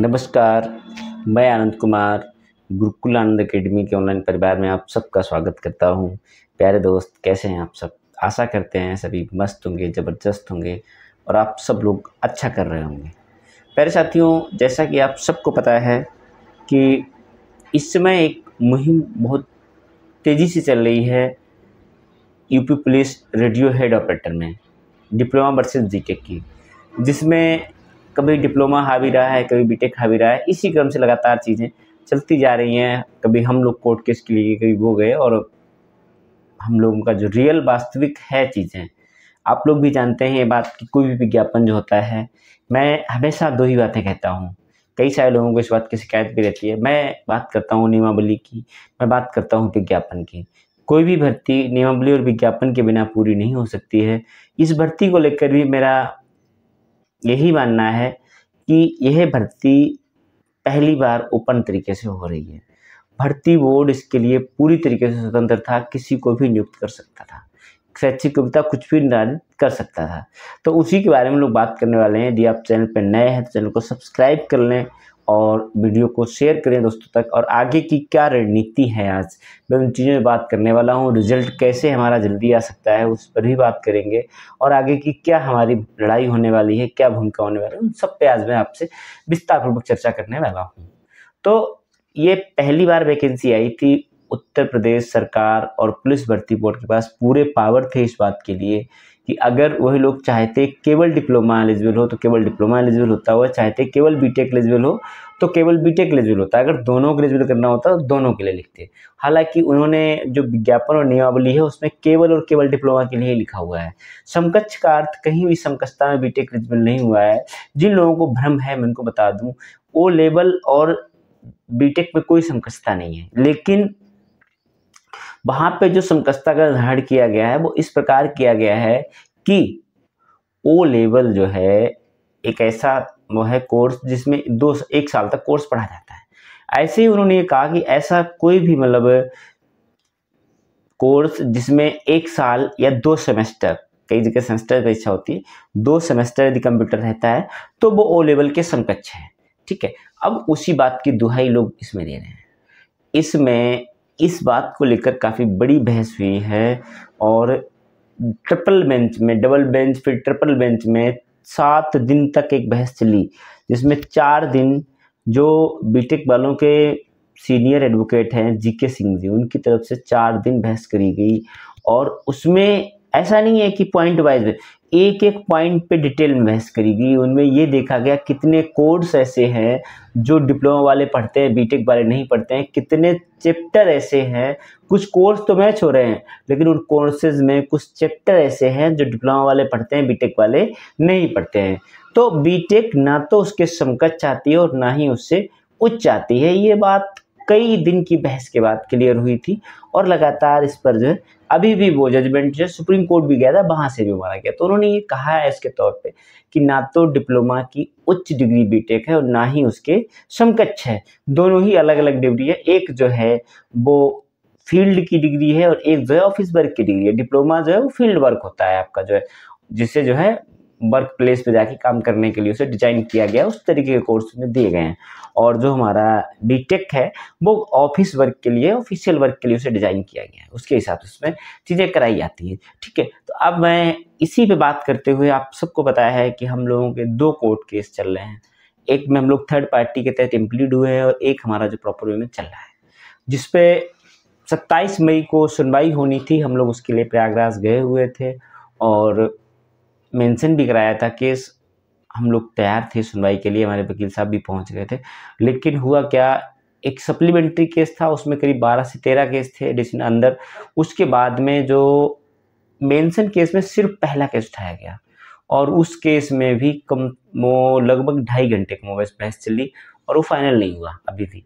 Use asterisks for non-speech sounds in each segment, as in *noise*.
नमस्कार मैं आनंद कुमार गुरुकुल आनंद अकेडमी के ऑनलाइन परिवार में आप सबका स्वागत करता हूं प्यारे दोस्त कैसे हैं आप सब आशा करते हैं सभी मस्त होंगे ज़बरदस्त होंगे और आप सब लोग अच्छा कर रहे होंगे प्यारे साथियों जैसा कि आप सबको पता है कि इस समय एक मुहिम बहुत तेज़ी से चल रही है UP police radio head operator में डिप्लोमा वर्सेज जी की जिसमें कभी डिप्लोमा हावी रहा है कभी बीटेक हावी रहा है इसी क्रम से लगातार चीज़ें चलती जा रही हैं कभी हम लोग कोर्ट केस के लिए कभी वो गए और हम लोगों का जो रियल वास्तविक है चीज़ें आप लोग भी जानते हैं ये बात कि कोई भी विज्ञापन जो होता है मैं हमेशा दो ही बातें कहता हूँ कई सारे लोगों को इस बात की शिकायत भी रहती है मैं बात करता हूँ नियमावली की मैं बात करता हूँ विज्ञापन की कोई भी भर्ती नियमावली और विज्ञापन के बिना पूरी नहीं हो सकती है इस भर्ती को लेकर भी मेरा यही मानना है कि यह भर्ती पहली बार ओपन तरीके से हो रही है भर्ती बोर्ड इसके लिए पूरी तरीके से स्वतंत्र था किसी को भी नियुक्त कर सकता था शैक्षिक कविता कुछ भी निर्धारित कर सकता था तो उसी के बारे में लोग बात करने वाले हैं यदि आप चैनल पर नए हैं तो चैनल को सब्सक्राइब कर लें और वीडियो को शेयर करें दोस्तों तक और आगे की क्या रणनीति है आज मैं उन चीज़ों में बात करने वाला हूँ रिजल्ट कैसे हमारा जल्दी आ सकता है उस पर भी बात करेंगे और आगे की क्या हमारी लड़ाई होने वाली है क्या भूमिका होने वाली है उन सब पे आज मैं आपसे विस्तारपूर्वक चर्चा करने वाला हूँ तो ये पहली बार वैकेंसी आई थी उत्तर प्रदेश सरकार और पुलिस भर्ती बोर्ड के पास पूरे पावर थे इस बात के लिए कि अगर वही लोग चाहते केवल डिप्लोमा एलिजिबल हो तो केवल डिप्लोमा एलिजिबल होता हुआ चाहते केवल बीटेक एलिजिबल हो तो केवल बीटेक एलिजिबल होता है अगर दोनों को एलिजिबल करना होता तो दोनों के लिए लिखते हालांकि उन्होंने जो विज्ञापन और नियमावली है उसमें केवल और केवल डिप्लोमा के लिए लिखा हुआ है समकक्ष का अर्थ कहीं भी समकक्षता में बीटेक एलिजिबल नहीं हुआ है जिन लोगों को भ्रम है मैं उनको बता दूँ ओ लेवल और बीटेक में कोई समकक्षता नहीं है लेकिन वहाँ पे जो समकसता का निर्धारण किया गया है वो इस प्रकार किया गया है कि ओ लेवल जो है एक ऐसा वो है कोर्स जिसमें दो एक साल तक कोर्स पढ़ा जाता है ऐसे ही उन्होंने ये कहा कि ऐसा कोई भी मतलब कोर्स जिसमें एक साल या दो सेमेस्टर कई जगह सेमेस्टर परीक्षा होती है दो सेमेस्टर यदि कंप्यूटर रहता है तो वो ओ लेवल के समकक्ष है ठीक है अब उसी बात की दुहाई लोग इसमें दे रहे हैं इसमें इस बात को लेकर काफ़ी बड़ी बहस हुई है और ट्रिपल बेंच में डबल बेंच फिर ट्रिपल बेंच में सात दिन तक एक बहस चली जिसमें चार दिन जो बीटेक वालों के सीनियर एडवोकेट हैं जीके सिंह जी उनकी तरफ से चार दिन बहस करी गई और उसमें ऐसा नहीं है कि पॉइंट वाइज एक एक पॉइंट पे डिटेल बहस करी गई उनमें ये देखा गया कितने कोर्स ऐसे हैं जो डिप्लोमा वाले पढ़ते हैं बीटेक वाले नहीं पढ़ते हैं कितने चैप्टर ऐसे हैं कुछ कोर्स तो मैच हो रहे हैं लेकिन उन कोर्सेज में कुछ चैप्टर ऐसे हैं जो डिप्लोमा वाले पढ़ते हैं बीटेक वाले नहीं पढ़ते हैं तो बीटेक ना तो उसके समकक्ष आती है और ना ही उससे उच्च आती है ये बात कई दिन की बहस के बाद क्लियर हुई थी और लगातार इस पर जो है अभी भी वो जजमेंट जो सुप्रीम कोर्ट भी गया था वहाँ से भी मारा गया तो उन्होंने ये कहा है इसके तौर पे कि ना तो डिप्लोमा की उच्च डिग्री बीटेक है और ना ही उसके समकक्ष है दोनों ही अलग अलग डिग्री है एक जो है वो फील्ड की डिग्री है और एक जो है ऑफिस वर्क की डिग्री है डिप्लोमा जो है वो फील्ड वर्क होता है आपका जो है जिससे जो है वर्क प्लेस पर जाके काम करने के लिए उसे डिजाइन किया गया उस तरीके के कोर्स में दिए गए हैं और जो हमारा बी है वो ऑफिस वर्क के लिए ऑफिशियल वर्क के लिए उसे डिज़ाइन किया गया है उसके हिसाब से उसमें चीज़ें कराई जाती हैं ठीक है तो अब मैं इसी पे बात करते हुए आप सबको बताया है कि हम लोगों के दो कोर्ट केस चल रहे हैं एक में हम लोग थर्ड पार्टी के तहत इम्प्लीड हुए हैं और एक हमारा जो प्रॉपर वे में चल रहा है जिसपे सत्ताईस मई को सुनवाई होनी थी हम लोग उसके लिए प्रयागराज गए हुए थे और मेंशन भी कराया था केस हम लोग तैयार थे सुनवाई के लिए हमारे वकील साहब भी पहुंच गए थे लेकिन हुआ क्या एक सप्लीमेंट्री केस था उसमें करीब 12 से 13 केस थे एडिशन अंदर उसके बाद में जो मेंशन केस में सिर्फ पहला केस उठाया गया और उस केस में भी कम वो लगभग ढाई घंटे की मोबाइल बहस चली और वो फाइनल नहीं हुआ अभी भी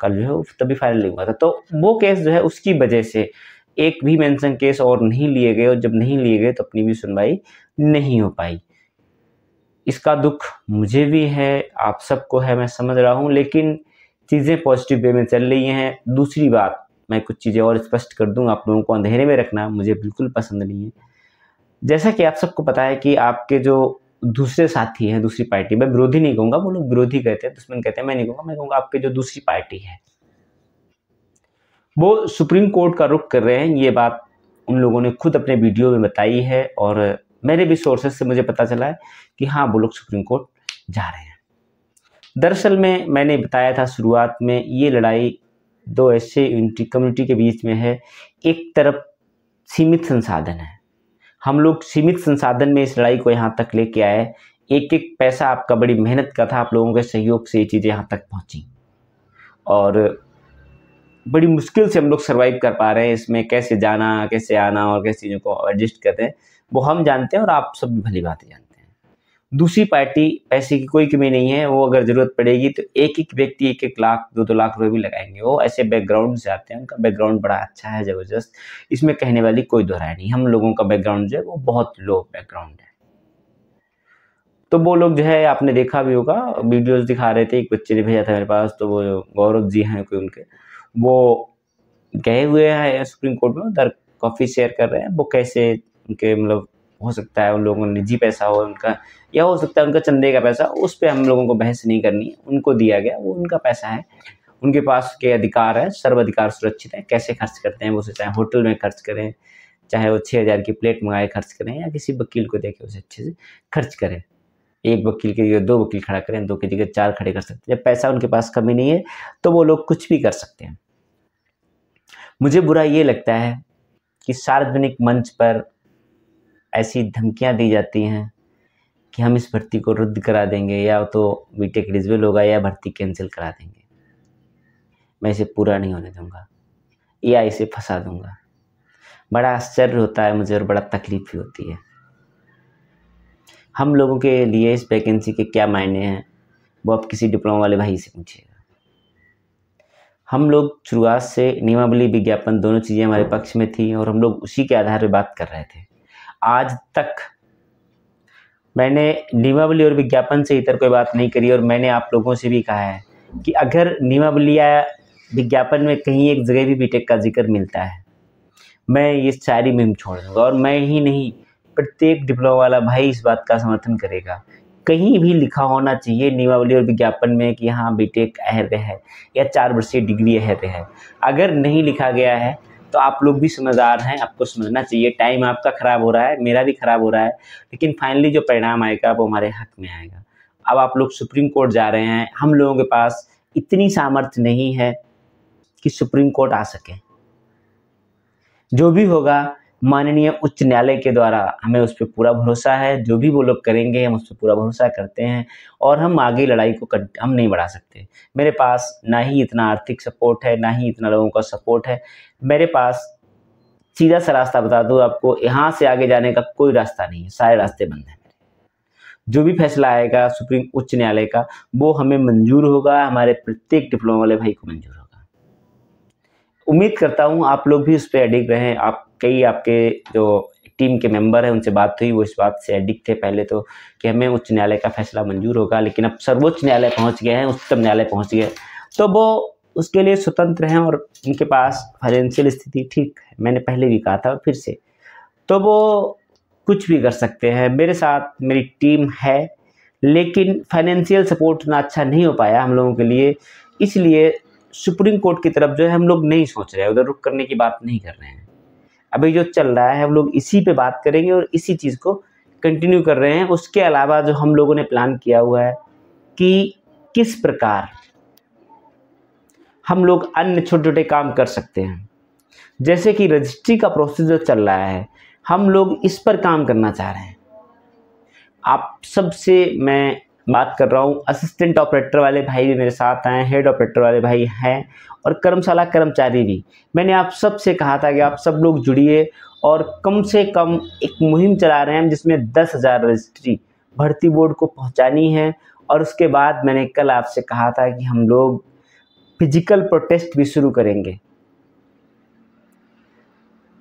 कल जो है तभी फाइनल नहीं हुआ था तो वो केस जो है उसकी वजह से एक भी मेंशन केस और नहीं लिए गए और जब नहीं लिए गए तो अपनी भी सुनवाई नहीं हो पाई इसका दुख मुझे भी है आप सबको है मैं समझ रहा हूँ लेकिन चीज़ें पॉजिटिव वे में चल रही हैं दूसरी बात मैं कुछ चीज़ें और स्पष्ट कर दूँ आप लोगों को अंधेरे में रखना मुझे बिल्कुल पसंद नहीं है जैसा कि आप सबको पता है कि आपके जो दूसरे साथी हैं दूसरी पार्टी मैं विरोधी नहीं कहूँगा वो लोग विरोधी कहते हैं दुश्मन कहते हैं मैं नहीं कहूँगा मैं कहूँगा आपके जो दूसरी पार्टी है वो सुप्रीम कोर्ट का रुख कर रहे हैं ये बात उन लोगों ने खुद अपने वीडियो में बताई है और मेरे भी सोर्सेस से मुझे पता चला है कि हाँ वो लोग सुप्रीम कोर्ट जा रहे हैं दरअसल में मैंने बताया था शुरुआत में ये लड़ाई दो ऐसे यूनिटी कम्युनिटी के बीच में है एक तरफ सीमित संसाधन है हम लोग सीमित संसाधन में इस लड़ाई को यहाँ तक लेके आए एक एक पैसा आपका बड़ी मेहनत का था आप लोगों के सहयोग से ये चीज़ें यहाँ तक पहुँची और बड़ी मुश्किल से हम लोग सर्वाइव कर पा रहे हैं इसमें कैसे जाना कैसे आना और कैसे चीज़ों को एडजस्ट करते हैं वो हम जानते हैं और आप सब भी भली बात जानते हैं दूसरी पार्टी पैसे की कोई कमी नहीं है वो अगर ज़रूरत पड़ेगी तो एक एक व्यक्ति एक एक लाख दो दो लाख रुपये भी लगाएंगे वो ऐसे बैकग्राउंड से आते हैं उनका बैकग्राउंड बड़ा अच्छा है ज़बरदस्त इसमें कहने वाली कोई दोहराय नहीं हम लोगों का बैकग्राउंड जो है वो बहुत लो बैकग्राउंड है तो वो लोग जो है आपने देखा भी होगा वीडियोस दिखा रहे थे एक बच्चे ने भेजा था मेरे पास तो वो गौरव जी हैं कोई उनके वो गए हुए हैं सुप्रीम कोर्ट में उधर कॉफ़ी शेयर कर रहे हैं वो कैसे उनके मतलब हो सकता है उन लोगों ने निजी पैसा हो उनका या हो सकता है उनका चंदे का पैसा उस पर हम लोगों को बहस नहीं करनी है उनको दिया गया वो उनका पैसा है उनके पास के अधिकार है सर्वाधिकार सुरक्षित है कैसे खर्च करते हैं वो उसे चाहे होटल में खर्च करें चाहे वो छः हज़ार की प्लेट मंगाए खर्च करें या किसी वकील को देखे उसे अच्छे से खर्च करें एक वकील के जगह दो वकील खड़ा करें दो के जगह चार खड़े कर सकते हैं जब पैसा उनके पास कमी नहीं है तो वो लोग कुछ भी कर सकते हैं मुझे बुरा ये लगता है कि सार्वजनिक मंच पर ऐसी धमकियां दी जाती हैं कि हम इस भर्ती को रद्द करा देंगे या तो बीटेक रिजवेल होगा या भर्ती कैंसिल करा देंगे मैं इसे पूरा नहीं होने दूंगा या इसे फंसा दूंगा बड़ा आश्चर्य होता है मुझे और बड़ा तकलीफ भी होती है हम लोगों के लिए इस वैकेंसी के क्या मायने हैं वो आप किसी डिप्लोमा वाले भाई से पूछिएगा हम लोग शुरुआत से नियमावली विज्ञापन दोनों चीज़ें हमारे पक्ष में थी और हम लोग उसी के आधार पर बात कर रहे थे आज तक मैंने नियमावली और विज्ञापन से इतर कोई बात नहीं करी और मैंने आप लोगों से भी कहा है कि अगर नियमावली या विज्ञापन में कहीं एक जगह भी बीटेक का जिक्र मिलता है मैं ये सारी मुहिम छोड़ दूँगा और मैं ही नहीं प्रत्येक डिप्लोमा वाला भाई इस बात का समर्थन करेगा कहीं भी लिखा होना चाहिए नियमावली और विज्ञापन में कि हाँ बीटेक अहर्य है या चार वर्षीय डिग्री अहर्य है अगर नहीं लिखा गया है तो आप लोग भी समझदार हैं आपको समझना चाहिए टाइम आपका ख़राब हो रहा है मेरा भी ख़राब हो रहा है लेकिन फाइनली जो परिणाम आएगा वो हमारे हक में आएगा अब आप लोग सुप्रीम कोर्ट जा रहे हैं हम लोगों के पास इतनी सामर्थ्य नहीं है कि सुप्रीम कोर्ट आ सके जो भी होगा माननीय उच्च न्यायालय के द्वारा हमें उस पर पूरा भरोसा है जो भी वो लोग करेंगे हम उस पर पूरा भरोसा करते हैं और हम आगे लड़ाई को हम नहीं बढ़ा सकते मेरे पास ना ही इतना आर्थिक सपोर्ट है ना ही इतना लोगों का सपोर्ट है मेरे पास सीधा सा रास्ता बता दूँ आपको यहाँ से आगे जाने का कोई रास्ता नहीं है सारे रास्ते बंद हैं जो भी फैसला आएगा सुप्रीम उच्च न्यायालय का वो हमें मंजूर होगा हमारे प्रत्येक डिप्लोमा वाले भाई को मंजूर होगा उम्मीद करता हूँ आप लोग भी उस पर अडिग रहें आप कई आपके जो टीम के मेंबर हैं उनसे बात हुई वो इस बात से अडिक थे पहले तो कि हमें उच्च न्यायालय का फैसला मंजूर होगा लेकिन अब सर्वोच्च न्यायालय पहुंच गए हैं उच्चतम न्यायालय पहुंच गए तो वो उसके लिए स्वतंत्र हैं और उनके पास फाइनेंशियल स्थिति ठीक है मैंने पहले भी कहा था फिर से तो वो कुछ भी कर सकते हैं मेरे साथ मेरी टीम है लेकिन फाइनेंशियल सपोर्ट उतना अच्छा नहीं हो पाया हम लोगों के लिए इसलिए सुप्रीम कोर्ट की तरफ जो है हम लोग नहीं सोच रहे उधर रुक करने की बात नहीं कर रहे हैं अभी जो चल रहा है हम लोग इसी पे बात करेंगे और इसी चीज़ को कंटिन्यू कर रहे हैं उसके अलावा जो हम लोगों ने प्लान किया हुआ है कि किस प्रकार हम लोग अन्य छोटे छोटे काम कर सकते हैं जैसे कि रजिस्ट्री का प्रोसेस जो चल रहा है हम लोग इस पर काम करना चाह रहे हैं आप सबसे मैं बात कर रहा हूँ असिस्टेंट ऑपरेटर वाले भाई भी मेरे साथ आए हेड ऑपरेटर वाले भाई हैं और कर्मशाला कर्मचारी भी मैंने आप सब से कहा था कि आप सब लोग जुड़िए और कम से कम एक मुहिम चला रहे हैं जिसमें दस हज़ार रजिस्ट्री भर्ती बोर्ड को पहुँचानी है और उसके बाद मैंने कल आपसे कहा था कि हम लोग फिजिकल प्रोटेस्ट भी शुरू करेंगे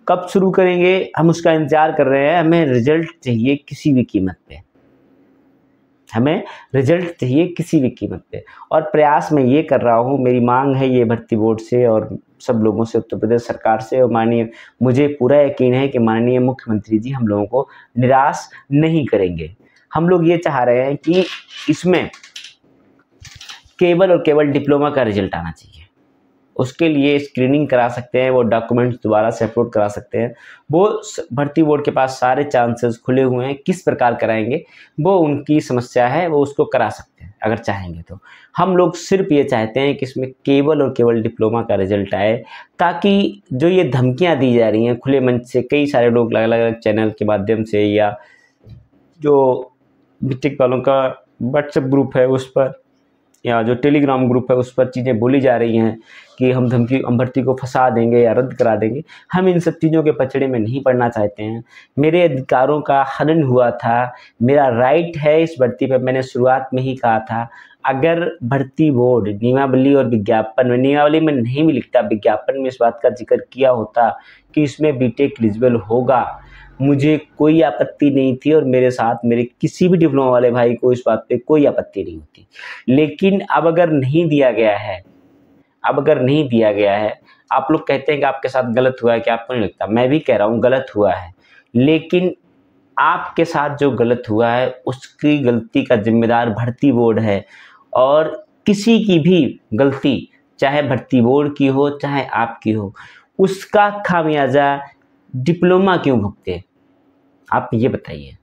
कब शुरू करेंगे हम उसका इंतज़ार कर रहे हैं हमें रिजल्ट चाहिए किसी भी कीमत पे हमें रिजल्ट चाहिए किसी भी कीमत पे और प्रयास मैं ये कर रहा हूँ मेरी मांग है ये भर्ती बोर्ड से और सब लोगों से उत्तर प्रदेश सरकार से और माननीय मुझे पूरा यकीन है कि माननीय मुख्यमंत्री जी हम लोगों को निराश नहीं करेंगे हम लोग ये चाह रहे हैं कि इसमें केवल और केवल डिप्लोमा का रिजल्ट आना चाहिए उसके लिए स्क्रीनिंग करा सकते हैं वो डॉक्यूमेंट्स दोबारा से अपलोड करा सकते हैं वो भर्ती बोर्ड के पास सारे चांसेस खुले हुए हैं किस प्रकार कराएंगे वो उनकी समस्या है वो उसको करा सकते हैं अगर चाहेंगे तो हम लोग सिर्फ ये चाहते हैं कि इसमें केवल और केवल डिप्लोमा का रिजल्ट आए ताकि जो ये धमकियाँ दी जा रही हैं खुले मंच से कई सारे लोग अलग अलग चैनल के माध्यम से या जो मिट्टिक वालों का व्हाट्सएप ग्रुप है उस पर या जो टेलीग्राम ग्रुप है उस पर चीज़ें बोली जा रही हैं कि हम धमकी हम भर्ती को फंसा देंगे या रद्द करा देंगे हम इन सब चीज़ों के पचड़े में नहीं पड़ना चाहते हैं मेरे अधिकारों का हनन हुआ था मेरा राइट है इस भर्ती पर मैंने शुरुआत में ही कहा था अगर भर्ती बोर्ड नियमावली और विज्ञापन में नियमावली में नहीं भी लिखता विज्ञापन में इस बात का जिक्र किया होता कि इसमें बीटेक एलिजिबल होगा मुझे कोई आपत्ति नहीं थी और मेरे साथ मेरे किसी भी डिप्लोमा वाले भाई को इस बात पे कोई आपत्ति नहीं होती लेकिन अब अगर नहीं दिया गया है अब अगर नहीं दिया गया है आप लोग कहते हैं कि आपके साथ गलत हुआ है कि आपको नहीं लगता मैं भी कह रहा हूँ गलत हुआ है लेकिन आपके साथ जो गलत हुआ है उसकी गलती का जिम्मेदार भर्ती बोर्ड है और किसी की भी गलती चाहे भर्ती बोर्ड की हो चाहे आपकी हो उसका खामियाजा डिप्लोमा क्यों भुगते आप ये बताइए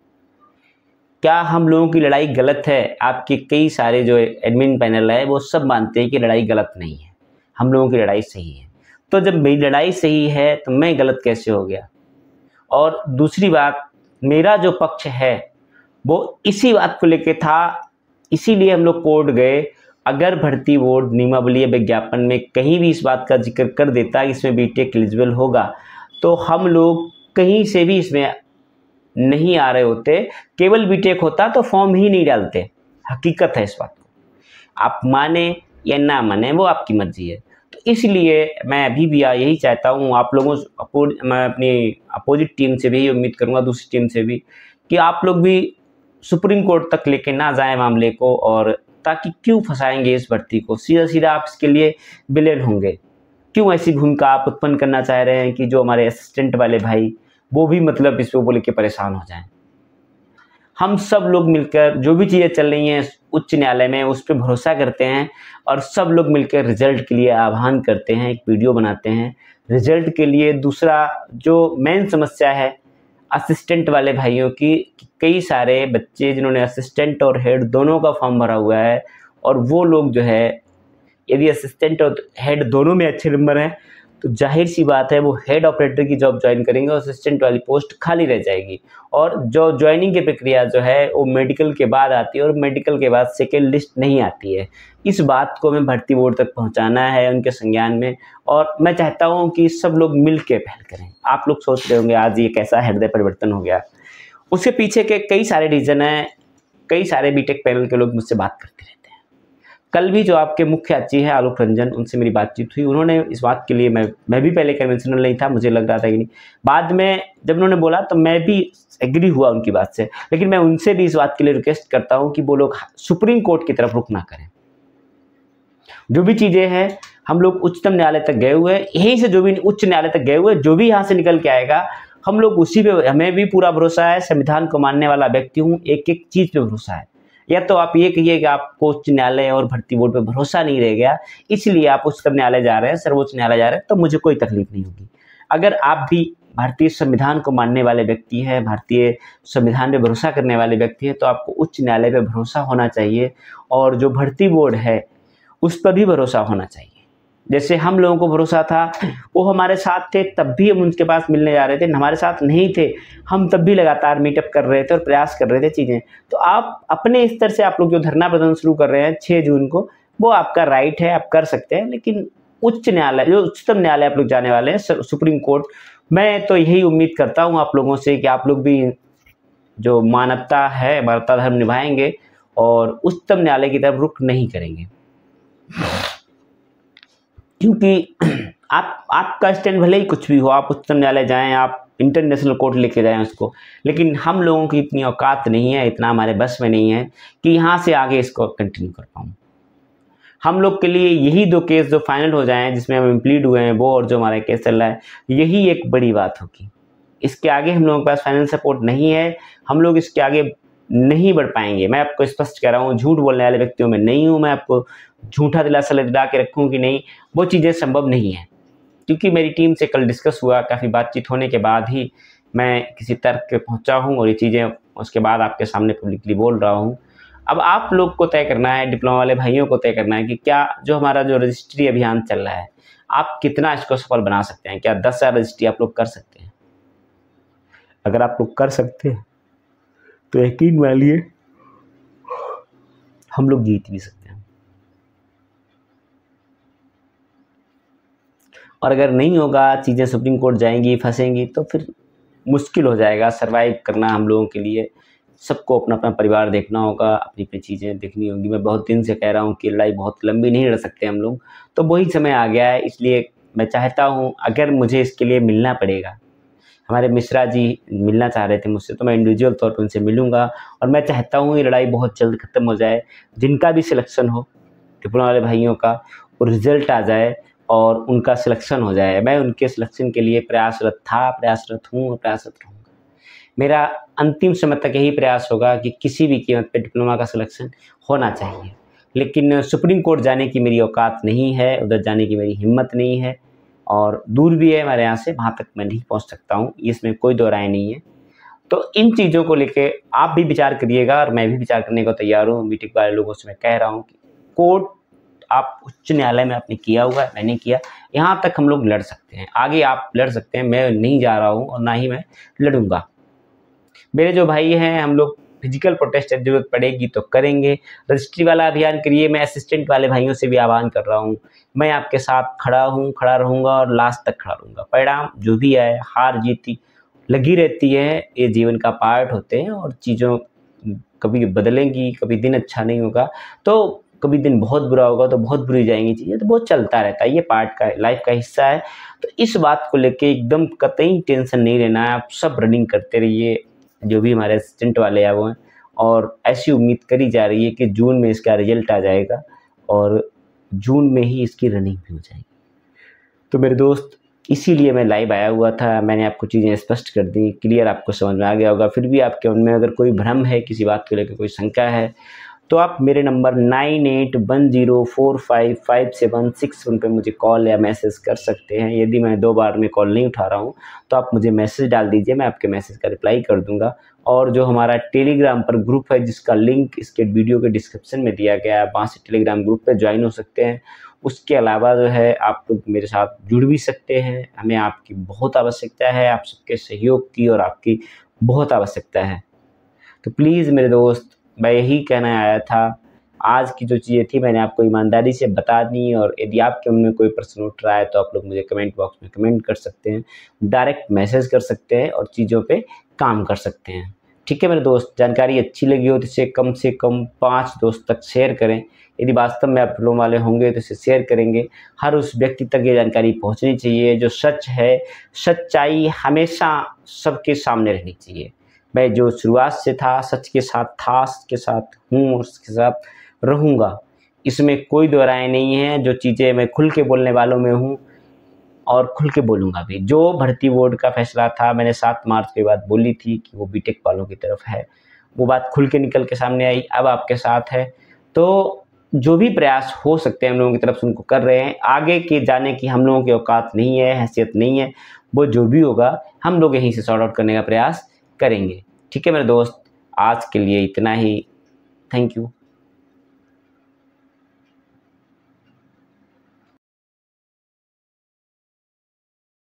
क्या हम लोगों की लड़ाई गलत है आपके कई सारे जो एडमिन पैनल है वो सब मानते हैं कि लड़ाई गलत नहीं है हम लोगों की लड़ाई सही है तो जब मेरी लड़ाई सही है तो मैं गलत कैसे हो गया और दूसरी बात मेरा जो पक्ष है वो इसी बात को लेके था इसीलिए हम लोग कोर्ट गए अगर भर्ती बोर्ड नियमावली विज्ञापन में कहीं भी इस बात का जिक्र कर देता है इसमें बीटेक एलिजिबल e होगा तो हम लोग कहीं से भी इसमें नहीं आ रहे होते केवल बीटेक होता तो फॉर्म ही नहीं डालते हकीकत है इस बात को आप माने या ना माने वो आपकी मर्जी है तो इसलिए मैं अभी भी यही चाहता हूँ आप लोगों से मैं अपनी अपोजिट टीम से भी उम्मीद करूँगा दूसरी टीम से भी कि आप लोग भी सुप्रीम कोर्ट तक लेके ना जाए मामले को और ताकि क्यों फंसाएंगे इस भर्ती को सीधा सीधा आप इसके लिए बिलेन होंगे क्यों ऐसी भूमिका आप उत्पन्न करना चाह रहे हैं कि जो हमारे असिस्टेंट वाले भाई वो भी मतलब इस पर बोले के परेशान हो जाए हम सब लोग मिलकर जो भी चीज़ें चल रही हैं उच्च न्यायालय में उस पर भरोसा करते हैं और सब लोग मिलकर रिजल्ट के लिए आह्वान करते हैं एक वीडियो बनाते हैं रिजल्ट के लिए दूसरा जो मेन समस्या है असिस्टेंट वाले भाइयों की कई सारे बच्चे जिन्होंने असिस्टेंट और हेड दोनों का फॉर्म भरा हुआ है और वो लोग जो है यदि असिस्टेंट और हेड दोनों में अच्छे नंबर हैं तो जाहिर सी बात है वो हेड ऑपरेटर की जॉब ज्वाइन करेंगे और असिस्टेंट वाली पोस्ट खाली रह जाएगी और जो ज्वाइनिंग की प्रक्रिया जो है वो मेडिकल के बाद आती है और मेडिकल के बाद सेकेंड लिस्ट नहीं आती है इस बात को हमें भर्ती बोर्ड तक पहुंचाना है उनके संज्ञान में और मैं चाहता हूं कि सब लोग मिल के पहल करें आप लोग सोच रहे होंगे आज ये कैसा हृदय परिवर्तन हो गया उसके पीछे के कई सारे रीज़न हैं कई सारे बीटेक पैनल के लोग मुझसे बात करते रहे कल भी जो आपके मुख्य अच्छी है आलोक रंजन उनसे मेरी बातचीत हुई उन्होंने इस बात के लिए मैं मैं भी पहले कन्वेंशनल नहीं था मुझे लग रहा था कि नहीं बाद में जब उन्होंने बोला तो मैं भी एग्री हुआ उनकी बात से लेकिन मैं उनसे भी इस बात के लिए रिक्वेस्ट करता हूँ कि वो लोग सुप्रीम कोर्ट की तरफ रुख ना करें जो भी चीज़ें हैं हम लोग उच्चतम न्यायालय तक गए हुए हैं यहीं से जो भी उच्च न्यायालय तक गए हुए जो भी यहाँ से निकल के आएगा हम लोग उसी पे हमें भी पूरा भरोसा है संविधान को मानने वाला व्यक्ति हूँ एक एक चीज़ पे भरोसा है या तो आप ये कहिए कि आपको उच्च न्यायालय और भर्ती बोर्ड पर भरोसा नहीं रह गया इसलिए आप उच्चतम न्यायालय जा रहे हैं सर्वोच्च न्यायालय जा रहे हैं तो मुझे कोई तकलीफ नहीं होगी अगर आप भी भारतीय संविधान को मानने वाले व्यक्ति हैं भारतीय संविधान पर भरोसा करने वाले व्यक्ति हैं तो आपको उच्च न्यायालय पर भरोसा होना चाहिए और जो भर्ती बोर्ड है उस पर भी भरोसा होना चाहिए जैसे हम लोगों को भरोसा था वो हमारे साथ थे तब भी हम उनके पास मिलने जा रहे थे हमारे साथ नहीं थे हम तब भी लगातार मीटअप कर रहे थे और प्रयास कर रहे थे चीज़ें तो आप अपने स्तर से आप लोग जो धरना प्रदर्शन शुरू कर रहे हैं छः जून को वो आपका राइट है आप कर सकते हैं लेकिन उच्च न्यायालय जो उच्चतम न्यायालय आप लोग जाने वाले हैं सुप्रीम कोर्ट मैं तो यही उम्मीद करता हूँ आप लोगों से कि आप लोग भी जो मानवता है मानवता धर्म निभाएंगे और उच्चतम न्यायालय की तरफ रुख नहीं करेंगे क्योंकि *clears throat* आप आपका स्टैंड भले ही कुछ भी हो आप उच्चतम न्यायालय जाएँ आप इंटरनेशनल कोर्ट लेके जाएं उसको लेकिन हम लोगों की इतनी औकात नहीं है इतना हमारे बस में नहीं है कि यहाँ से आगे इसको कंटिन्यू कर पाऊँ हम लोग के लिए यही दो केस जो फाइनल हो जाए जिसमें हम इम्प्लीड हुए हैं वो और जो हमारा केस चल रहा है यही एक बड़ी बात होगी इसके आगे हम लोगों के पास फाइनल सपोर्ट नहीं है हम लोग इसके आगे नहीं बढ़ पाएंगे मैं आपको स्पष्ट कह रहा हूँ झूठ बोलने वाले व्यक्तियों में नहीं हूँ मैं आपको झूठा दिलासा दिला के रखूँ कि नहीं वो चीज़ें संभव नहीं है क्योंकि मेरी टीम से कल डिस्कस हुआ काफ़ी बातचीत होने के बाद ही मैं किसी तर्क पर पहुँचा हूँ और ये चीज़ें उसके बाद आपके सामने पब्लिकली बोल रहा हूँ अब आप लोग को तय करना है डिप्लोमा वाले भाइयों को तय करना है कि क्या जो हमारा जो रजिस्ट्री अभियान चल रहा है आप कितना इसको सफल बना सकते हैं क्या दस हज़ार रजिस्ट्री आप लोग कर सकते हैं अगर आप लोग कर सकते हैं तो यकीन मानिए हम लोग जीत भी सकते हैं और अगर नहीं होगा चीज़ें सुप्रीम कोर्ट जाएंगी फंसेंगी तो फिर मुश्किल हो जाएगा सर्वाइव करना हम लोगों के लिए सबको अपना अपना परिवार देखना होगा अपनी अपनी चीज़ें देखनी होगी मैं बहुत दिन से कह रहा हूँ कि लड़ाई बहुत लंबी नहीं रह सकते हम लोग तो वही समय आ गया है इसलिए मैं चाहता हूँ अगर मुझे इसके लिए मिलना पड़ेगा हमारे मिश्रा जी मिलना चाह रहे थे मुझसे तो मैं इंडिविजुअल तौर पर उनसे मिलूंगा और मैं चाहता हूँ ये लड़ाई बहुत जल्द खत्म हो जाए जिनका भी सिलेक्शन हो डिप्लोमा वाले भाइयों का और रिज़ल्ट आ जाए और उनका सिलेक्शन हो जाए मैं उनके सिलेक्शन के लिए प्रयासरत था प्रयासरत हूँ और प्रयासरत रहूँगा मेरा अंतिम समय तक यही प्रयास होगा कि किसी भी कीमत पर डिप्लोमा का सिलेक्शन होना चाहिए लेकिन सुप्रीम कोर्ट जाने की मेरी औकात नहीं है उधर जाने की मेरी हिम्मत नहीं है और दूर भी है हमारे यहाँ से वहाँ तक मैं नहीं पहुँच सकता हूँ इसमें कोई दो राय नहीं है तो इन चीज़ों को लेके आप भी विचार करिएगा और मैं भी विचार करने को तैयार हूँ मीटिंग वाले लोगों से मैं कह रहा हूँ कि कोर्ट आप उच्च न्यायालय में आपने किया हुआ है मैंने किया यहाँ तक हम लोग लड़ सकते हैं आगे आप लड़ सकते हैं मैं नहीं जा रहा हूँ और ना ही मैं लड़ूंगा मेरे जो भाई हैं हम लोग फिजिकल प्रोटेस्ट जरूरत पड़ेगी तो करेंगे रजिस्ट्री वाला अभियान करिए मैं असिस्टेंट वाले भाइयों से भी आह्वान कर रहा हूँ मैं आपके साथ खड़ा हूँ खड़ा रहूँगा और लास्ट तक खड़ा रहूँगा परिणाम जो भी आए हार जीती लगी रहती है ये जीवन का पार्ट होते हैं और चीज़ों कभी बदलेंगी कभी दिन अच्छा नहीं होगा तो कभी दिन बहुत बुरा होगा तो बहुत बुरी जाएंगी चीज़ें तो बहुत चलता रहता है ये पार्ट का लाइफ का हिस्सा है तो इस बात को लेके एकदम कतई टेंशन नहीं लेना है आप सब रनिंग करते रहिए जो भी हमारे असिस्टेंट वाले हैं वो हैं और ऐसी उम्मीद करी जा रही है कि जून में इसका रिजल्ट आ जाएगा और जून में ही इसकी रनिंग भी हो जाएगी तो मेरे दोस्त इसीलिए मैं लाइव आया हुआ था मैंने आपको चीज़ें स्पष्ट कर दी क्लियर आपको समझ में आ गया होगा फिर भी आपके मन में अगर कोई भ्रम है किसी बात को लेकर कोई शंका है तो आप मेरे number nine eight one zero four five five seven six one पर मुझे कॉल या मैसेज कर सकते हैं यदि मैं दो बार में कॉल नहीं उठा रहा हूँ तो आप मुझे मैसेज डाल दीजिए मैं आपके मैसेज का रिप्लाई कर दूँगा और जो हमारा टेलीग्राम पर ग्रुप है जिसका लिंक इसके वीडियो के डिस्क्रिप्शन में दिया गया है वहाँ से टेलीग्राम ग्रुप पर ज्वाइन हो सकते हैं उसके अलावा जो है आप लोग मेरे साथ जुड़ भी सकते हैं हमें आपकी बहुत आवश्यकता है आप सबके सहयोग की और आपकी बहुत आवश्यकता है तो प्लीज़ मेरे दोस्त मैं यही कहना आया था आज की जो चीज़ें थी मैंने आपको ईमानदारी से बता दी और यदि आपके मन में कोई प्रश्न उठ रहा है तो आप लोग मुझे कमेंट बॉक्स में कमेंट कर सकते हैं डायरेक्ट मैसेज कर सकते हैं और चीज़ों पे काम कर सकते हैं ठीक है मेरे दोस्त जानकारी अच्छी लगी हो तो इसे कम से कम पाँच दोस्त तक शेयर करें यदि वास्तव में आप लोग वाले होंगे तो इसे शेयर करेंगे हर उस व्यक्ति तक ये जानकारी पहुँचनी चाहिए जो सच है सच्चाई हमेशा सबके सामने रहनी चाहिए मैं जो शुरुआत से था सच के साथ था सच के साथ हूँ और उसके साथ रहूँगा इसमें कोई दो राय नहीं है जो चीज़ें मैं खुल के बोलने वालों में हूँ और खुल के बोलूँगा भी जो भर्ती बोर्ड का फैसला था मैंने सात मार्च के बाद बोली थी कि वो बीटेक वालों की तरफ है वो बात खुल के निकल के सामने आई अब आपके साथ है तो जो भी प्रयास हो सकते हैं हम लोगों की तरफ से उनको कर रहे हैं आगे के जाने की हम लोगों की औकात नहीं है हैसियत नहीं है वो जो भी होगा हम लोग यहीं से सॉर्ट आउट करने का प्रयास करेंगे ठीक है मेरे दोस्त आज के लिए इतना ही थैंक यू